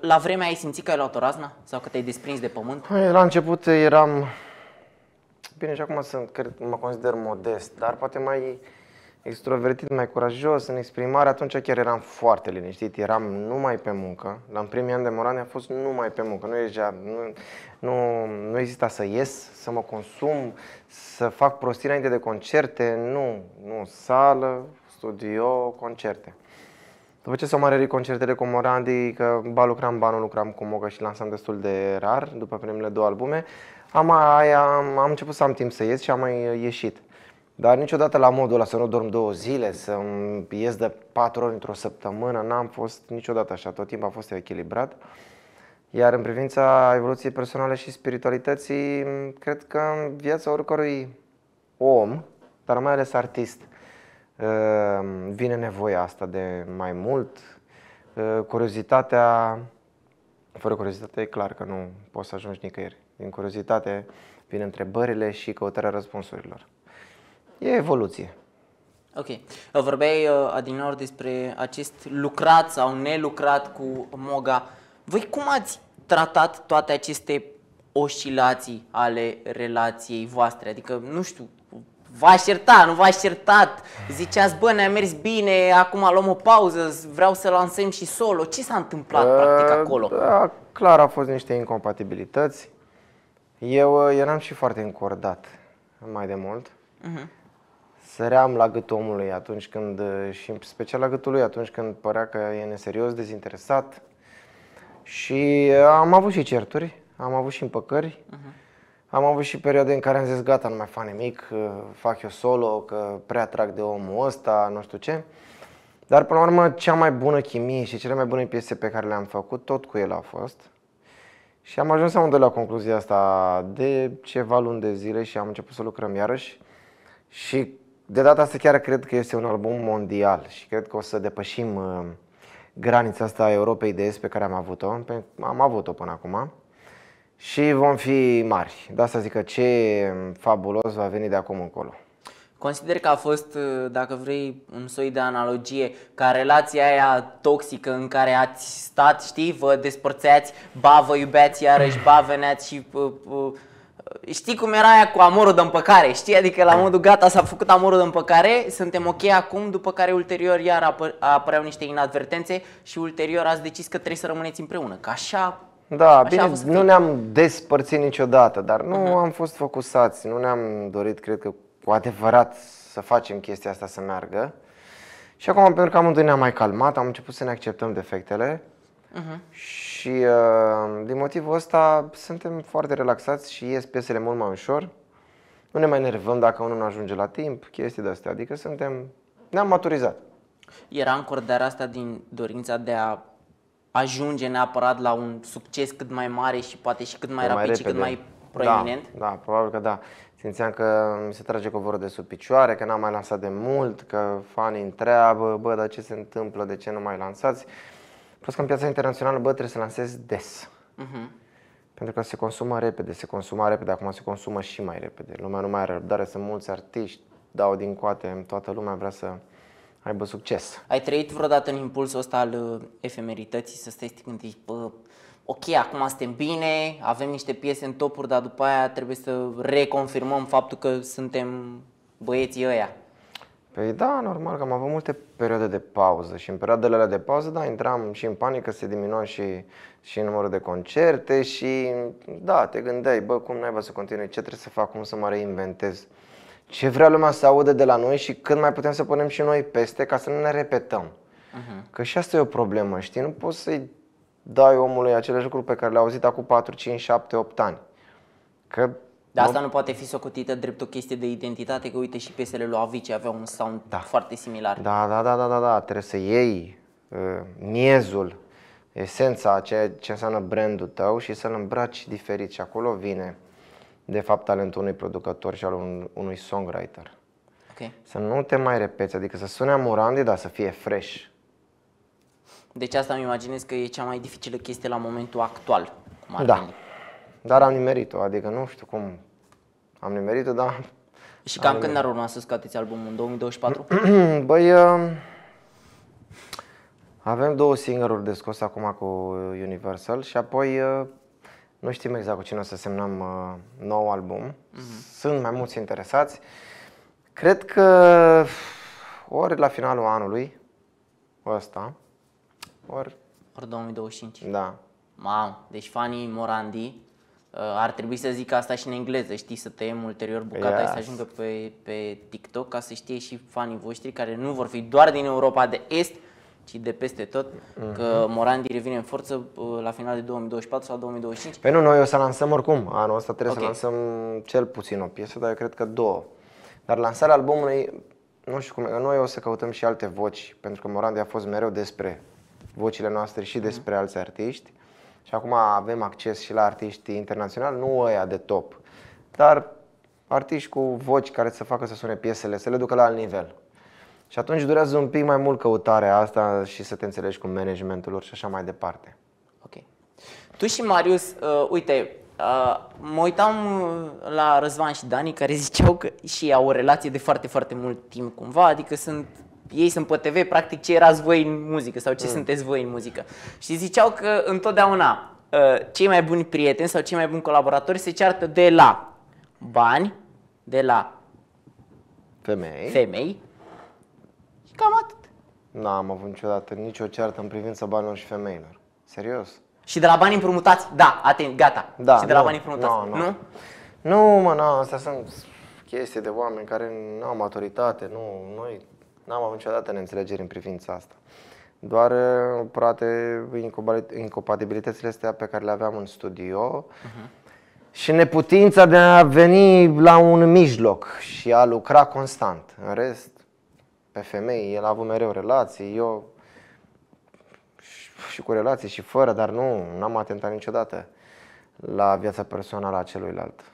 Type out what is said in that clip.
La, vremea ai simțit că ai luat o raznă? Sau că te-ai desprins de pământ? Păi, la început eram... Bine, și acum sunt, cred, mă consider modest, dar poate mai extrovertit, mai curajos în exprimare. Atunci chiar eram foarte liniștit, eram numai pe muncă. La primii ani de Morane a fost numai pe muncă. Nu, ieșea, nu, nu, nu exista să ies, să mă consum, să fac prostii înainte de concerte. Nu, nu, sală, studio, concerte. După ce s-au mai concertele cu Morandi, că ba lucram, ba nu lucram cu Moga și lansam destul de rar, după primele două albume, am, aia, am, am început să am timp să ies și am mai ieșit. Dar niciodată la modul ăla să nu dorm două zile, să ies de patru ori într-o săptămână, n-am fost niciodată așa, tot timpul a fost echilibrat. Iar în privința evoluției personale și spiritualității, cred că viața oricărui om, dar mai ales artist, Ehm, vine nevoia asta de mai mult. Ehm, curiozitatea, fără curiozitate e clar că nu poți să ajungi nicăieri. Din curiozitate vin întrebările și căutarea răspunsurilor. E evoluție. Ok. Vorbeai uh, adineori despre acest lucrat sau nelucrat cu Moga. Voi cum ați tratat toate aceste oscilații ale relației voastre? Adică, nu știu, V-aș ierta, nu v-aș certat. Ziceați, bă, ne-a mers bine, acum luăm o pauză, vreau să lansăm și solo. Ce s-a întâmplat, uh, practic, acolo? Da, clar, au fost niște incompatibilități. Eu ă, eram și foarte încordat mai de mult. Uh-huh. Săream la gâtul omului atunci când, ă, și în special la gâtul lui atunci când părea că e neserios, dezinteresat. Și am avut și certuri, am avut și împăcări. Uh-huh. Am avut și perioade în care am zis gata, nu mai fac nimic, uh, fac eu solo, că prea trag de omul ăsta, nu știu ce. Dar până la urmă, cea mai bună chimie și cele mai bune piese pe care le-am făcut, tot cu el a fost. Și am ajuns amândoi la concluzia asta de ceva luni de zile și am început să lucrăm iarăși. Și de data asta chiar cred că este un album mondial și cred că o să depășim uh, granița asta a Europei de Est pe care am avut-o, am avut-o până acum și vom fi mari. De asta zic că ce fabulos va veni de acum încolo. Consider că a fost, dacă vrei, un soi de analogie ca relația aia toxică în care ați stat, știi, vă despărțeați, ba vă iubeați iarăși, ba veneați și... Uh, uh, știi cum era aia cu amorul de împăcare, știi? Adică la modul gata s-a făcut amorul de împăcare, suntem ok acum, după care ulterior iar apă, apăreau niște inadvertențe și ulterior ați decis că trebuie să rămâneți împreună. Că așa da, Așa bine, nu ne-am despărțit niciodată, dar nu uh-huh. am fost focusați, nu ne-am dorit, cred că, cu adevărat să facem chestia asta să meargă. Și acum, pentru că amândoi ne-am mai calmat, am început să ne acceptăm defectele uh-huh. și uh, din motivul ăsta suntem foarte relaxați și ies piesele mult mai ușor. Nu ne mai nervăm dacă unul nu ajunge la timp, chestii de astea, adică suntem, ne-am maturizat. Era încordarea asta din dorința de a ajunge neapărat la un succes cât mai mare și poate și cât mai, mai rapid repede. și cât mai da, proeminent? Da, da, probabil că da. Simțeam că mi se trage covorul de sub picioare, că n-am mai lansat de mult, că fanii întreabă, bă, dar ce se întâmplă, de ce nu mai lansați? Plus că în piața internațională, bă, trebuie să lansez des. Uh-huh. Pentru că se consumă repede, se consumă repede, acum se consumă și mai repede. Lumea nu mai are răbdare, sunt mulți artiști, dau din coate, toată lumea vrea să aibă succes. Ai trăit vreodată în impulsul ăsta al uh, efemerității să stai să te ok, acum suntem bine, avem niște piese în topuri, dar după aia trebuie să reconfirmăm faptul că suntem băieții ăia. Păi da, normal că am avut multe perioade de pauză și în perioadele alea de pauză, da, intram și în panică, se diminua și, și numărul de concerte și da, te gândeai, bă, cum naiba să continui, ce trebuie să fac, cum să mă reinventez ce vrea lumea să audă de la noi și când mai putem să punem și noi peste ca să nu ne repetăm. Uh-huh. Că și asta e o problemă, știi? Nu poți să-i dai omului aceleași lucruri pe care le-a auzit acum 4, 5, 7, 8 ani. Că dar asta nu poate fi socotită drept o chestie de identitate, că uite și piesele lui Avicii aveau un sound da. foarte similar. Da, da, da, da, da, da, trebuie să iei uh, miezul, esența, ceea ce înseamnă brandul tău și să-l îmbraci diferit și acolo vine de fapt, talentul unui producător și al unui songwriter. Okay. Să nu te mai repeți, adică să sune amurandi, dar să fie fresh. Deci asta îmi imaginez că e cea mai dificilă chestie la momentul actual. Cum ar da. Veni. Dar am nimerit-o, adică nu știu cum am nimerit-o, dar... Și cam am când ar urma să scoateți albumul? În 2024? Băi, uh, avem două single de scos acum cu Universal și apoi uh, nu știm exact cu cine o să semnăm uh, nou album. Uh-huh. Sunt mai mulți interesați. Cred că ori la finalul anului ăsta, ori... Ori 2025. Da. Mam, deci fanii Morandi uh, ar trebui să zic asta și în engleză, știi, să tăiem ulterior bucata yes. să ajungă pe, pe TikTok ca să știe și fanii voștri care nu vor fi doar din Europa de Est, ci de peste tot, mm-hmm. că Morandi revine în forță uh, la final de 2024 sau 2025. Păi nu, noi o să lansăm oricum, anul ăsta trebuie okay. să lansăm cel puțin o piesă, dar eu cred că două. Dar lansarea albumului, nu știu cum, noi o să căutăm și alte voci, pentru că Morandi a fost mereu despre vocile noastre și mhm. despre mm-hmm. alți artiști. Și acum avem acces și la artiști internaționali, nu ăia de top, dar artiști cu voci care să facă să sune piesele, să le ducă la alt nivel. Și atunci durează un pic mai mult căutarea asta și să te înțelegi cu managementul lor și așa mai departe. Ok. Tu și Marius, uh, uite, uh, mă uitam la Răzvan și Dani care ziceau că și au o relație de foarte, foarte mult timp cumva, adică sunt ei sunt pe TV, practic ce erați voi în muzică sau ce mm. sunteți voi în muzică. Și ziceau că întotdeauna uh, cei mai buni prieteni sau cei mai buni colaboratori se ceartă de la bani, de la femei, femei Cam atât. N-am avut niciodată nicio ceartă în privința banilor și femeilor. Serios. Și de la bani împrumutați, da, atent, gata. Da, și de nu, la bani împrumutați, nu? Nu, nu mă, na, astea sunt chestii de oameni care nu au maturitate, nu, noi n-am avut niciodată neînțelegeri în privința asta. Doar, eh, poate, incompatibilitățile astea pe care le aveam în studio uh-huh. și neputința de a veni la un mijloc și a lucra constant. În rest, pe femei, el a avut mereu relații, eu și cu relații și fără, dar nu, n-am atentat niciodată la viața personală a celuilalt.